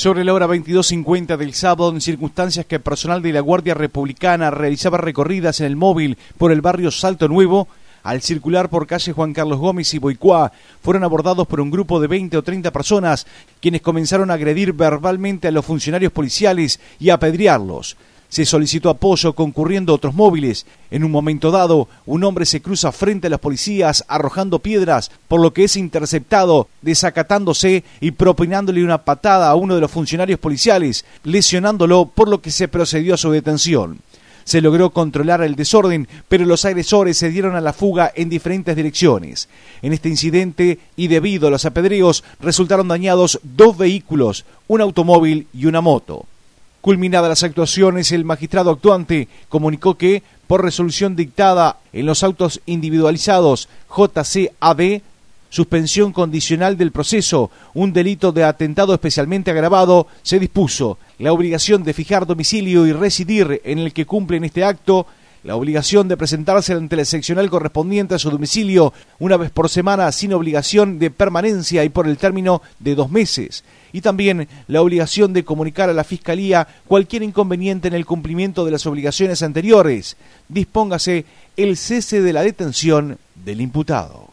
Sobre la hora 22.50 del sábado, en circunstancias que el personal de la Guardia Republicana realizaba recorridas en el móvil por el barrio Salto Nuevo, al circular por calle Juan Carlos Gómez y Boicuá, fueron abordados por un grupo de 20 o 30 personas, quienes comenzaron a agredir verbalmente a los funcionarios policiales y a apedrearlos. Se solicitó apoyo concurriendo otros móviles. En un momento dado, un hombre se cruza frente a las policías arrojando piedras, por lo que es interceptado, desacatándose y propinándole una patada a uno de los funcionarios policiales, lesionándolo, por lo que se procedió a su detención. Se logró controlar el desorden, pero los agresores se dieron a la fuga en diferentes direcciones. En este incidente y debido a los apedreos resultaron dañados dos vehículos, un automóvil y una moto. Culminadas las actuaciones, el magistrado actuante comunicó que, por resolución dictada en los autos individualizados JCAB, suspensión condicional del proceso, un delito de atentado especialmente agravado, se dispuso la obligación de fijar domicilio y residir en el que en este acto la obligación de presentarse ante la seccional correspondiente a su domicilio una vez por semana sin obligación de permanencia y por el término de dos meses, y también la obligación de comunicar a la Fiscalía cualquier inconveniente en el cumplimiento de las obligaciones anteriores. Dispóngase el cese de la detención del imputado.